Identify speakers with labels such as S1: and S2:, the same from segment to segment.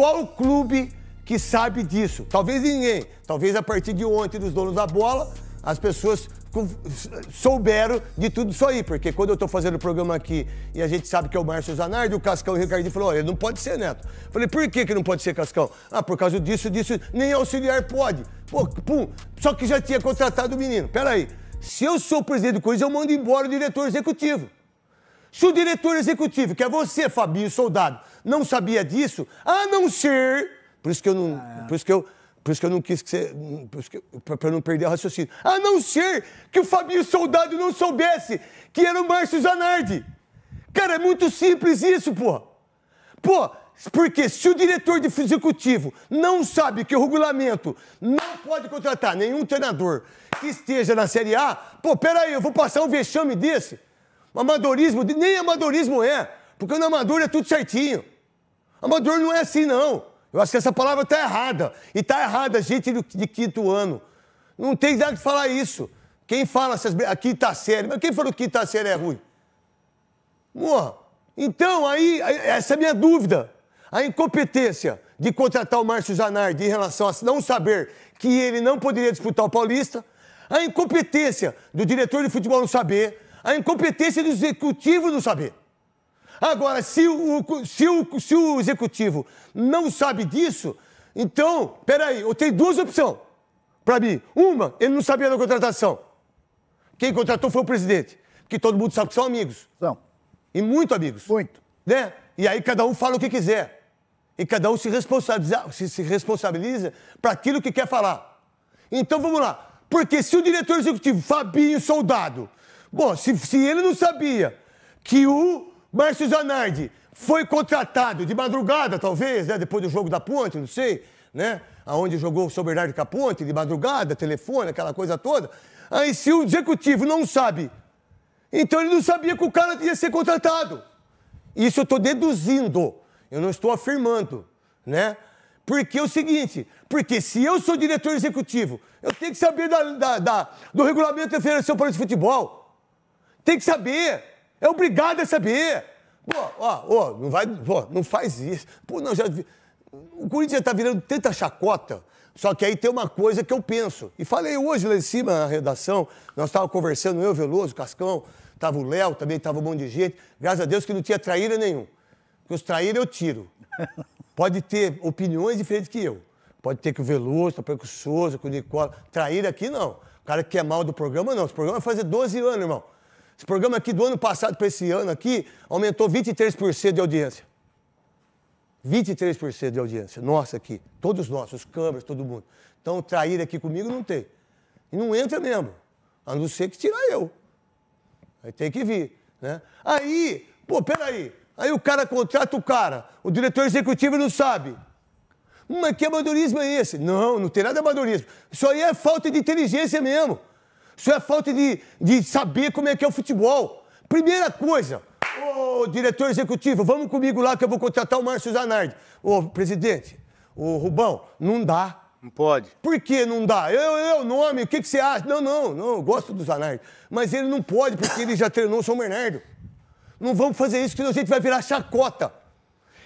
S1: Qual o clube que sabe disso? Talvez ninguém. Talvez a partir de ontem dos donos da bola, as pessoas souberam de tudo isso aí, porque quando eu estou fazendo o programa aqui e a gente sabe que é o Márcio Zanardi, o Cascão e o Ricardinho falou, olha, não pode ser, Neto. Falei, por que que não pode ser, Cascão? Ah, por causa disso, disso, nem auxiliar pode. Pô, pum, só que já tinha contratado o menino. Peraí, se eu sou o presidente do Corinthians, eu mando embora o diretor executivo. Se o diretor executivo, que é você, Fabinho, soldado, não sabia disso, a não ser. Por isso que eu não. Ah, é. Por isso que eu. Por isso que eu não quis que você. Por isso que, pra, não perder o raciocínio. A não ser que o Fabinho Soldado não soubesse que era o Márcio Zanardi. Cara, é muito simples isso, pô. Pô, porque se o diretor de executivo não sabe que o regulamento não pode contratar nenhum treinador que esteja na Série A, pô, peraí, eu vou passar um vexame desse? Um amadorismo, nem amadorismo é, porque no amador é tudo certinho. Amador não é assim, não. Eu acho que essa palavra está errada. E está errada gente de quinto ano. Não tem nada que falar isso. Quem fala essas... a quinta tá série, mas quem falou que quinta tá série é ruim? Morra. Então, aí, essa é a minha dúvida. A incompetência de contratar o Márcio Zanardi em relação a não saber que ele não poderia disputar o Paulista, a incompetência do diretor de futebol não saber, a incompetência do executivo não saber. Agora, se o, se o, se o executivo não sabe disso, então, peraí, eu tenho duas opções para mim. Uma, ele não sabia da contratação. Quem contratou foi o presidente, que todo mundo sabe que são amigos. São. E muito amigos. Muito. Né? E aí cada um fala o que quiser. E cada um se responsabiliza, se, se responsabiliza para aquilo que quer falar. Então vamos lá. Porque se o diretor executivo, Fabinho Soldado, bom, se, se ele não sabia que o Márcio Zanardi foi contratado de madrugada, talvez, né? depois do jogo da Ponte, não sei, né? Aonde jogou o São Bernardo a Ponte, de madrugada, telefone, aquela coisa toda. Aí, se o executivo não sabe, então ele não sabia que o cara ia ser contratado. Isso eu estou deduzindo, eu não estou afirmando, né? Porque é o seguinte, porque se eu sou diretor executivo, eu tenho que saber da, da, da, do regulamento da Federação Paulista de Futebol. Tem que saber, é obrigado a saber. Pô, ó, ó, não vai, pô, não faz isso. Pô, não, já. O Corinthians tá virando tanta chacota, só que aí tem uma coisa que eu penso. E falei hoje lá em cima na redação, nós estávamos conversando, eu, Veloso, Cascão, estava o Léo, também estava um monte de gente. Graças a Deus que não tinha traíra nenhum. Porque os traíra eu tiro. Pode ter opiniões diferentes que eu. Pode ter que o Veloso, pode que o Souza, que o Nicola. Traíra aqui não. O cara que é mal do programa, não. Esse programa vai fazer 12 anos, irmão. Esse programa aqui do ano passado para esse ano aqui aumentou 23% de audiência. 23% de audiência. Nossa aqui. Todos nós, os câmeras, todo mundo. Então, trair aqui comigo não tem. E não entra mesmo. A não ser que tirar eu. Aí tem que vir. Né? Aí, pô, peraí. Aí o cara contrata o cara. O diretor executivo não sabe. Mas que amadorismo é esse? Não, não tem nada de amadorismo. Isso aí é falta de inteligência mesmo. Isso é falta de, de saber como é que é o futebol. Primeira coisa, ô diretor executivo, vamos comigo lá que eu vou contratar o Márcio Zanardi. Ô, presidente, ô Rubão, não dá. Não pode. Por que não dá? Eu, eu, nome, o que, que você acha? Não, não, não, eu gosto do Zanardi. Mas ele não pode, porque ele já treinou o São Bernardo. Não vamos fazer isso, senão a gente vai virar chacota.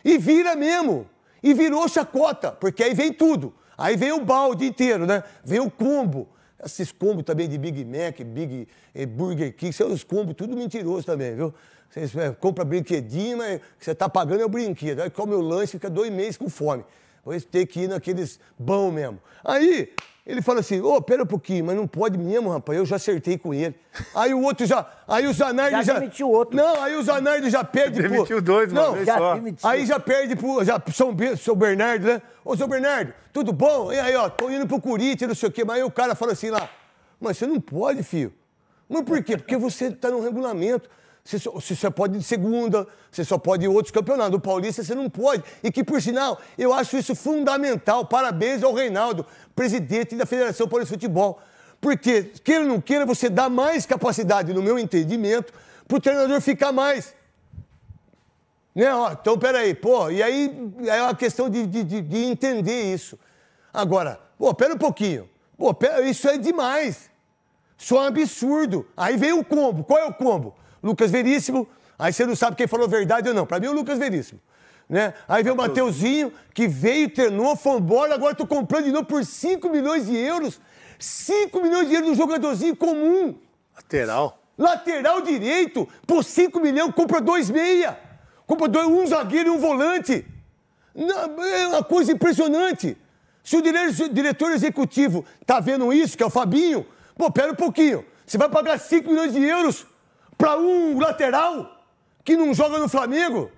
S1: E vira mesmo. E virou chacota, porque aí vem tudo. Aí vem o balde inteiro, né? Vem o combo, esses combos também de Big Mac, Big eh, Burger King, são os é combos tudo mentiroso também, viu? Você compra brinquedinho, mas você está pagando é o brinquedo. Aí come o lanche, fica dois meses com fome. Pois tem que ir naqueles bão mesmo. Aí, ele fala assim, ô, oh, pera um pouquinho, mas não pode mesmo, rapaz, eu já acertei com ele. Aí o outro já, aí o Zanardi já... Já demitiu outro. Não, aí o Zanardi já perde demitiu pro... Demitiu dois, mano, não, já só. Demitiu. Aí já perde pro já, São, São Bernardo, né? Ô, São Bernardo, tudo bom? E aí, ó, tô indo pro Curitiba, não sei o quê, mas aí o cara fala assim lá, mas você não pode, filho. Mas por quê? Porque você tá no regulamento. Você só, você só pode de segunda, você só pode ir outros campeonatos. O Paulista você não pode. E que, por sinal, eu acho isso fundamental. Parabéns ao Reinaldo, presidente da Federação Paulista de Futebol. Porque, queira ou não queira, você dá mais capacidade, no meu entendimento, para o treinador ficar mais. Né? Ó, então, peraí, pô, e aí é uma questão de, de, de entender isso. Agora, pô, pera um pouquinho. Pô, pera, isso é demais. Isso é um absurdo. Aí vem o combo. Qual é o combo? Lucas Veríssimo, aí você não sabe quem falou verdade ou não. Para mim, é o Lucas Veríssimo. Né? Aí vem o Mateuzinho, que veio, treinou, foi embora, agora tô comprando de novo por 5 milhões de euros. 5 milhões de euros no jogadorzinho comum. Lateral. Lateral direito, por 5 milhões, compra dois meia. Compra dois, um zagueiro e um volante. É uma coisa impressionante. Se o diretor executivo tá vendo isso, que é o Fabinho, pô, pera um pouquinho. Você vai pagar 5 milhões de euros para um lateral que não joga no Flamengo,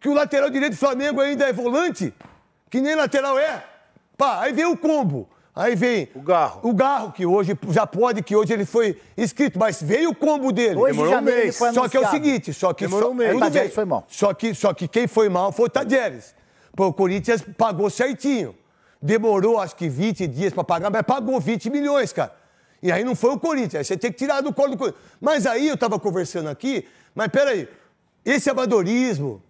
S1: que o lateral direito do Flamengo ainda é volante, que nem lateral é. Pá, aí vem o combo. Aí vem o Garro. O Garro, que hoje já pode, que hoje ele foi escrito, mas veio o combo dele. Hoje Demorou um mês. só que é o seguinte, só que. Demorou só, um mês. Tudo bem. Foi mal. Só, que, só que quem foi mal foi o Tadieres. Pô, o Corinthians pagou certinho. Demorou acho que 20 dias para pagar, mas pagou 20 milhões, cara. E aí não foi o Corinthians, aí você tem que tirar do colo do Corinthians. Mas aí eu estava conversando aqui, mas peraí, esse amadorismo,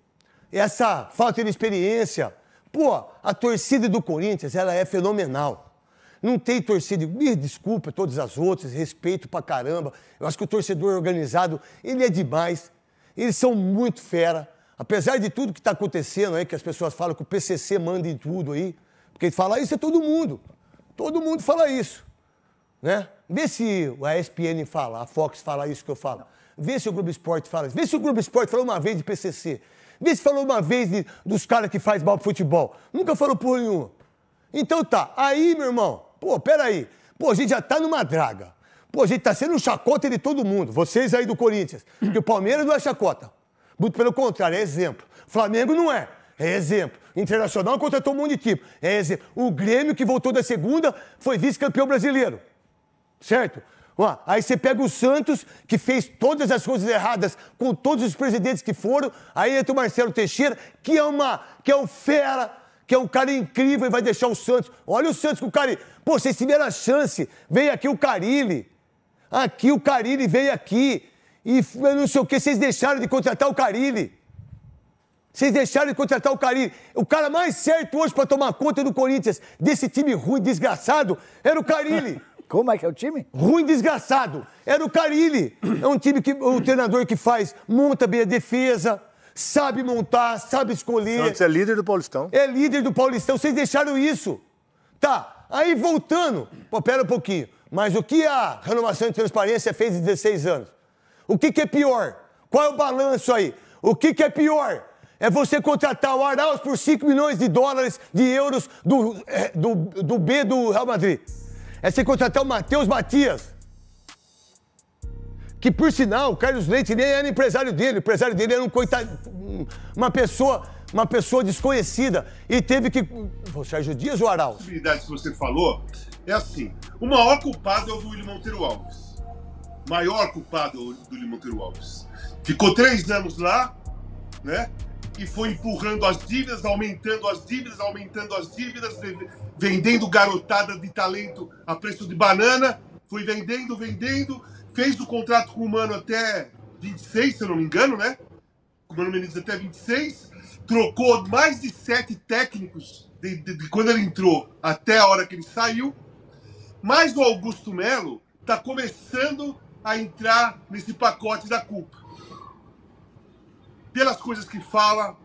S1: essa falta de experiência, pô, a torcida do Corinthians, ela é fenomenal. Não tem torcida, me desculpa todas as outras, respeito pra caramba. Eu acho que o torcedor organizado, ele é demais. Eles são muito fera. Apesar de tudo que está acontecendo aí, que as pessoas falam que o PCC manda em tudo aí, porque fala isso é todo mundo. Todo mundo fala isso. Né? Vê se a ESPN fala, a Fox fala isso que eu falo. Vê se o Globo Esporte fala isso. Vê se o Globo Esporte falou uma vez de PCC. Vê se falou uma vez de, dos caras que faz mal pro futebol. Nunca falou porra nenhuma. Então tá, aí, meu irmão, pô, peraí. Pô, a gente já tá numa draga. Pô, a gente tá sendo um chacota de todo mundo. Vocês aí do Corinthians. Porque o Palmeiras não é chacota. Muito pelo contrário, é exemplo. Flamengo não é. É exemplo. Internacional contratou um monte de tipo. É exemplo. O Grêmio, que voltou da segunda, foi vice-campeão brasileiro certo? Ó, aí você pega o Santos, que fez todas as coisas erradas com todos os presidentes que foram, aí entra o Marcelo Teixeira, que é uma, que é um fera, que é um cara incrível e vai deixar o Santos. Olha o Santos com o Carilli. Pô, vocês tiveram a chance, veio aqui o Carilli. Aqui o Carilli veio aqui. E não sei o que, vocês deixaram de contratar o Carilli. Vocês deixaram de contratar o Carilli. O cara mais certo hoje para tomar conta do Corinthians, desse time ruim, desgraçado, era o Carilli. Como é que é o time? Ruim desgraçado. Era o Carilli. É um time que o treinador que faz, monta bem a defesa, sabe montar, sabe escolher. Santos é líder do Paulistão. É líder do Paulistão. Vocês deixaram isso. Tá, aí voltando. Pô, pera um pouquinho. Mas o que a renovação de transparência fez em 16 anos? O que, que é pior? Qual é o balanço aí? O que, que é pior? É você contratar o Arauz por 5 milhões de dólares, de euros do, eh, do, do B do Real Madrid. É você contratar o Matheus Matias. Que, por sinal, o Carlos Leite nem era empresário dele. O empresário dele era um coitado, uma pessoa, uma pessoa desconhecida. E teve
S2: que... O Sérgio Dias ou Arauz? A que você falou é assim. O maior culpado é o do William Monteiro Alves. Maior culpado é o do William Monteiro Alves. Ficou três anos lá, né? e foi empurrando as dívidas, aumentando as dívidas, aumentando as dívidas, vendendo garotada de talento a preço de banana. Foi vendendo, vendendo, fez o contrato com o Mano até 26, se eu não me engano, né? Com o Mano Menezes até 26. Trocou mais de sete técnicos de, de, de quando ele entrou até a hora que ele saiu. Mas o Augusto Melo está começando a entrar nesse pacote da culpa pelas coisas que fala,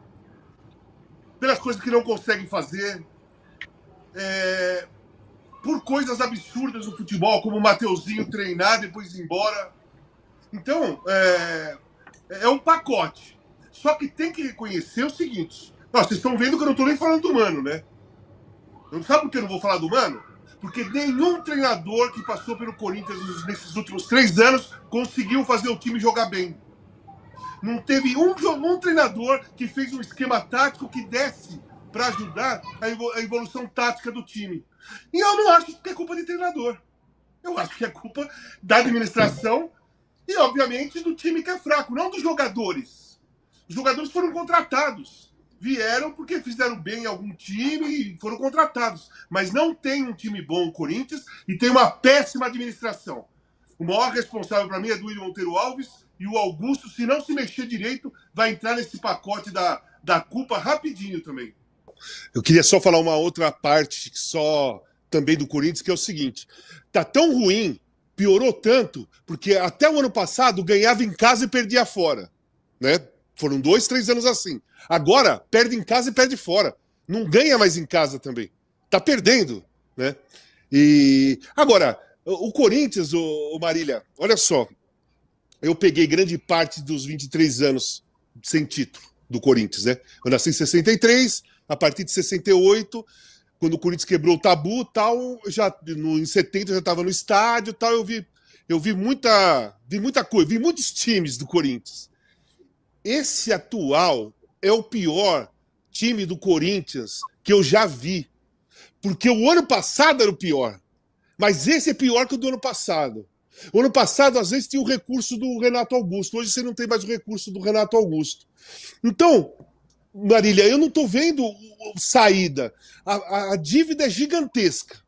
S2: pelas coisas que não consegue fazer, é, por coisas absurdas no futebol, como o Mateuzinho treinar, depois ir embora. Então, é, é, é um pacote. Só que tem que reconhecer o seguinte. vocês estão vendo que eu não estou nem falando do Mano, né? Não sabe por que eu não vou falar do Mano? Porque nenhum treinador que passou pelo Corinthians nesses últimos três anos conseguiu fazer o time jogar bem. Não teve um, um treinador que fez um esquema tático que desse para ajudar a evolução tática do time. E eu não acho que é culpa de treinador. Eu acho que é culpa da administração e, obviamente, do time que é fraco, não dos jogadores. Os jogadores foram contratados. Vieram porque fizeram bem em algum time e foram contratados. Mas não tem um time bom o Corinthians e tem uma péssima administração. O maior responsável para mim é do William Monteiro Alves, e o Augusto, se não se mexer direito, vai entrar nesse pacote da, da culpa rapidinho também. Eu queria só falar uma outra parte só também do Corinthians, que é o seguinte: tá tão ruim, piorou tanto, porque até o ano passado ganhava em casa e perdia fora. Né? Foram dois, três anos assim. Agora perde em casa e perde fora. Não ganha mais em casa também. Tá perdendo. Né? E agora, o Corinthians, o Marília, olha só, eu peguei grande parte dos 23 anos sem título do Corinthians, né? Eu nasci em 63, a partir de 68, quando o Corinthians quebrou o tabu, tal, já no, em 70 eu já estava no estádio, tal, eu vi eu vi muita vi muita coisa, vi muitos times do Corinthians. Esse atual é o pior time do Corinthians que eu já vi. Porque o ano passado era o pior. Mas esse é pior que o do ano passado. O ano passado, às vezes, tinha o recurso do Renato Augusto. Hoje você não tem mais o recurso do Renato Augusto. Então, Marília, eu não estou vendo saída. A, a, a, dívida é gigantesca.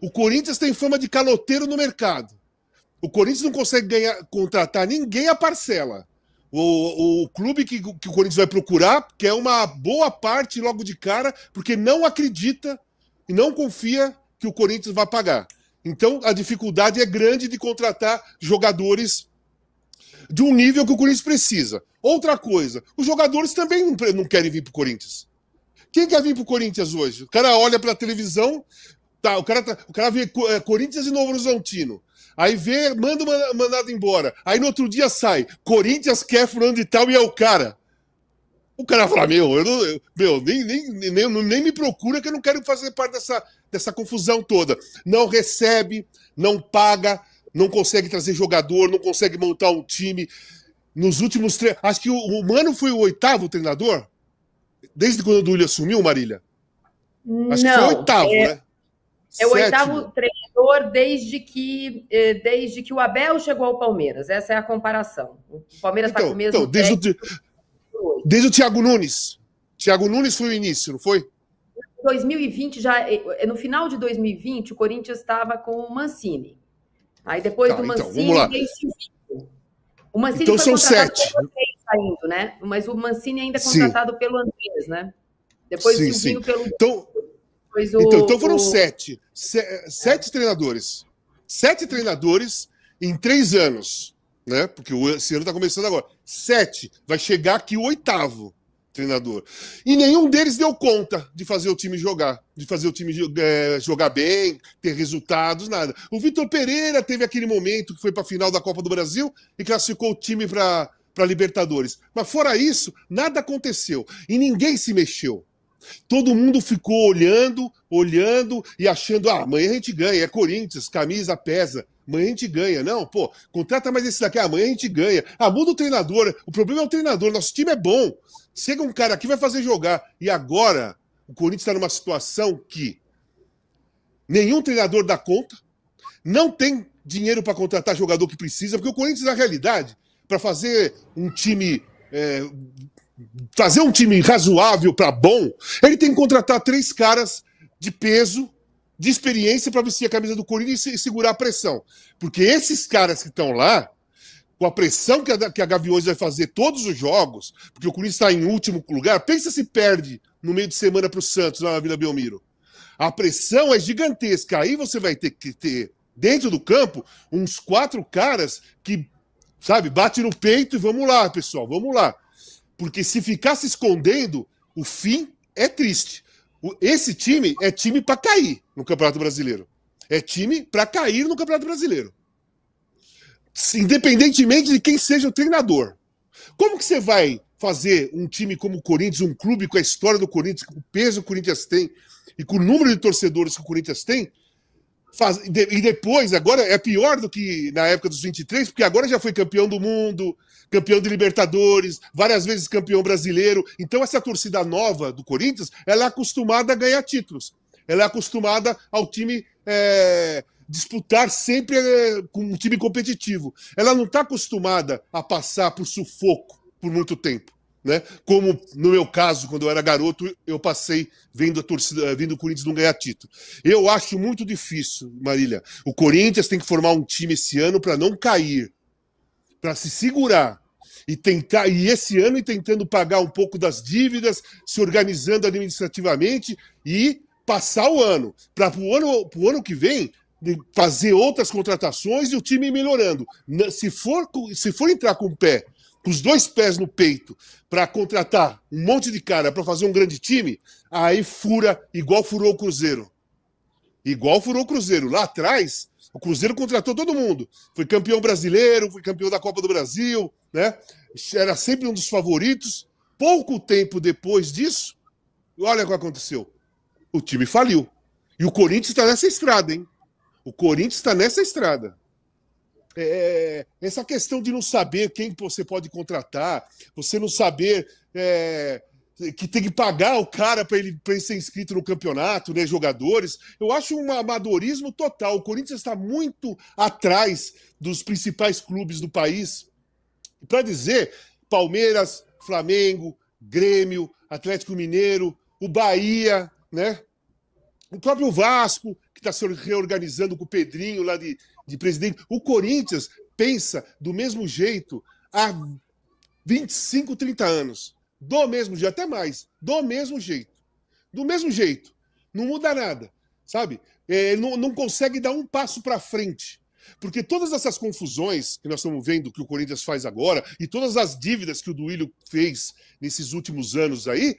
S2: O Corinthians tem fama de caloteiro no mercado. O Corinthians não consegue ganhar, contratar ninguém a parcela. O, o clube que, que o Corinthians vai procurar quer é uma boa parte logo de cara, porque não acredita e não confia que o Corinthians vai pagar. Então a dificuldade é grande de contratar jogadores de um nível que o Corinthians precisa. Outra coisa, os jogadores também não querem vir para o Corinthians. Quem quer vir para o Corinthians hoje? O cara olha para a televisão, tá, o, cara tá, o cara vê é, Corinthians e Novo Horizontino. Aí vê, manda mandado embora. Aí no outro dia sai. Corinthians quer fulano de tal e é o cara. O cara fala, meu, eu não, eu, meu nem, nem, nem, nem me procura que eu não quero fazer parte dessa, dessa confusão toda. Não recebe, não paga, não consegue trazer jogador, não consegue montar um time. Nos últimos três. Acho que o, o Mano foi o oitavo treinador? Desde quando o Dúlio assumiu, Marília? Acho não, que foi o oitavo, é, né? É o Sétimo. oitavo treinador desde que, eh, desde que o Abel chegou ao Palmeiras. Essa é a comparação. O Palmeiras está então, com o mesmo. Então, desde o, desde o Thiago Nunes. Thiago Nunes foi o início, não foi?
S1: 2020 já é, no final de 2020 o Corinthians estava com o Mancini. Aí depois tá, do então, Mancini então, tem o Mancini então, foi são sete.
S2: saindo, né? Mas o Mancini ainda é contratado sim. pelo Andrés, né? Depois sim, sim. pelo então, o, então, então, foram o... sete, sete é. treinadores, sete treinadores em três anos né? Porque esse ano está começando agora. Sete. Vai chegar aqui o oitavo treinador. E nenhum deles deu conta de fazer o time jogar, de fazer o time é, jogar bem, ter resultados, nada. O Vitor Pereira teve aquele momento que foi para a final da Copa do Brasil e classificou o time para Libertadores. Mas fora isso, nada aconteceu e ninguém se mexeu. Todo mundo ficou olhando, olhando e achando: ah, amanhã a gente ganha, é Corinthians, camisa pesa. Amanhã a gente ganha. Não, pô, contrata mais esse daqui, ah, amanhã a gente ganha. Ah, muda o treinador. O problema é o treinador, nosso time é bom. Chega um cara aqui, vai fazer jogar. E agora, o Corinthians está numa situação que nenhum treinador dá conta, não tem dinheiro para contratar jogador que precisa, porque o Corinthians, na realidade, para fazer um time é, Fazer um time razoável para bom, ele tem que contratar três caras de peso, de experiência para vestir a camisa do Corinthians e segurar a pressão. Porque esses caras que estão lá, com a pressão que a, que a Gaviões vai fazer todos os jogos, porque o Corinthians está em último lugar, pensa se perde no meio de semana para o Santos, lá na Vila Belmiro. A pressão é gigantesca. Aí você vai ter que ter, dentro do campo, uns quatro caras que, sabe, bate no peito e vamos lá, pessoal, vamos lá. Porque se ficar se escondendo, o fim é triste. Esse time é time para cair no Campeonato Brasileiro. É time para cair no Campeonato Brasileiro. Independentemente de quem seja o treinador. Como que você vai fazer um time como o Corinthians, um clube com a história do Corinthians, com o peso que o Corinthians tem e com o número de torcedores que o Corinthians tem, Faz, e depois, agora é pior do que na época dos 23, porque agora já foi campeão do mundo, campeão de Libertadores, várias vezes campeão brasileiro. Então essa torcida nova do Corinthians, ela é acostumada a ganhar títulos. Ela é acostumada ao time é, disputar sempre é, com um time competitivo. Ela não está acostumada a passar por sufoco por muito tempo. Né? Como no meu caso, quando eu era garoto, eu passei vendo a torcida, vendo o Corinthians não ganhar título. Eu acho muito difícil, Marília. O Corinthians tem que formar um time esse ano para não cair, para se segurar e tentar e esse ano e tentando pagar um pouco das dívidas, se organizando administrativamente e passar o ano para o ano, pro ano que vem fazer outras contratações e o time melhorando. Se for se for entrar com o pé, com os dois pés no peito para contratar um monte de cara para fazer um grande time, aí fura igual furou o Cruzeiro. Igual furou o Cruzeiro lá atrás, o Cruzeiro contratou todo mundo. Foi campeão brasileiro, foi campeão da Copa do Brasil, né? Era sempre um dos favoritos. Pouco tempo depois disso, olha o que aconteceu. O time faliu. E o Corinthians está nessa estrada, hein? O Corinthians está nessa estrada. É, é, essa questão de não saber quem você pode contratar, você não saber é, que tem que pagar o cara para ele, ele ser inscrito no campeonato, né, jogadores. Eu acho um amadorismo total. O Corinthians está muito atrás dos principais clubes do país. Para dizer, Palmeiras, Flamengo, Grêmio, Atlético Mineiro, o Bahia, né? O próprio Vasco, que está se reorganizando com o Pedrinho lá de, de presidente. O Corinthians pensa do mesmo jeito há 25, 30 anos. Do mesmo jeito, até mais. Do mesmo jeito. Do mesmo jeito. Não muda nada, sabe? É, não, não consegue dar um passo para frente. Porque todas essas confusões que nós estamos vendo que o Corinthians faz agora e todas as dívidas que o Duílio fez nesses últimos anos aí,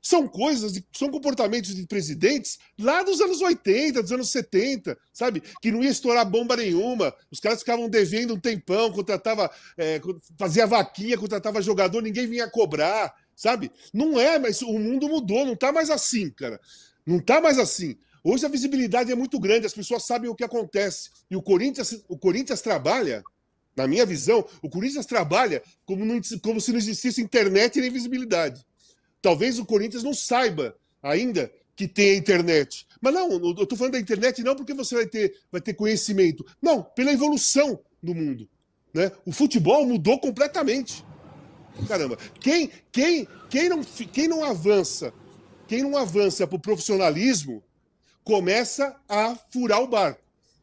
S2: são coisas, são comportamentos de presidentes lá dos anos 80, dos anos 70, sabe? Que não ia estourar bomba nenhuma, os caras ficavam devendo um tempão, contratava, é, fazia vaquinha, contratava jogador, ninguém vinha cobrar, sabe? Não é, mas o mundo mudou, não tá mais assim, cara. Não tá mais assim. Hoje a visibilidade é muito grande, as pessoas sabem o que acontece. E o Corinthians, o Corinthians trabalha, na minha visão, o Corinthians trabalha como, não, como se não existisse internet nem visibilidade. Talvez o Corinthians não saiba ainda que tem a internet. Mas não, eu estou falando da internet não porque você vai ter, vai ter conhecimento. Não, pela evolução do mundo. Né? O futebol mudou completamente. Caramba, quem, quem, quem, não, quem não avança, quem não avança para o profissionalismo, começa a furar o barco.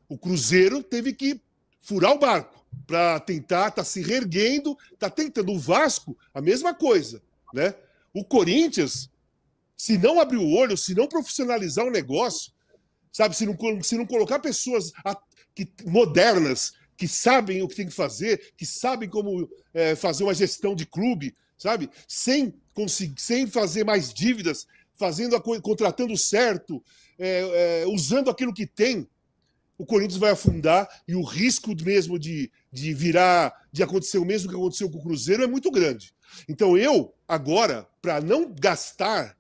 S2: O Cruzeiro teve que furar o barco para tentar, está se reerguendo, está tentando. O Vasco, a mesma coisa, né? O Corinthians, se não abrir o olho, se não profissionalizar o negócio, sabe, se não, se não colocar pessoas a, que, modernas que sabem o que tem que fazer, que sabem como é, fazer uma gestão de clube, sabe, sem, sem fazer mais dívidas, fazendo a contratando certo, é, é, usando aquilo que tem, o Corinthians vai afundar e o risco mesmo de, de virar, de acontecer o mesmo que aconteceu com o Cruzeiro é muito grande. Então eu Agora, para não gastar,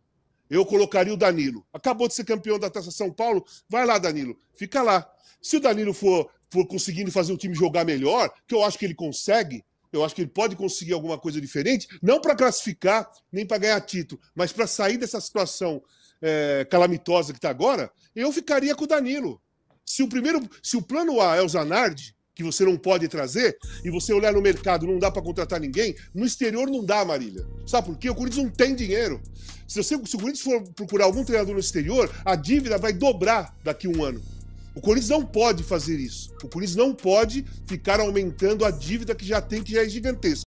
S2: eu colocaria o Danilo. Acabou de ser campeão da Taça São Paulo, vai lá, Danilo, fica lá. Se o Danilo for, for conseguindo fazer o time jogar melhor, que eu acho que ele consegue, eu acho que ele pode conseguir alguma coisa diferente, não para classificar, nem para ganhar título, mas para sair dessa situação é, calamitosa que está agora, eu ficaria com o Danilo. Se o primeiro, se o plano A é o Zanardi, que você não pode trazer, e você olhar no mercado, não dá para contratar ninguém, no exterior não dá, Marília. Sabe por quê? O Corinthians não tem dinheiro. Se, você, se o Corinthians for procurar algum treinador no exterior, a dívida vai dobrar daqui a um ano. O Corinthians não pode fazer isso. O Corinthians não pode ficar aumentando a dívida que já tem, que já é gigantesca.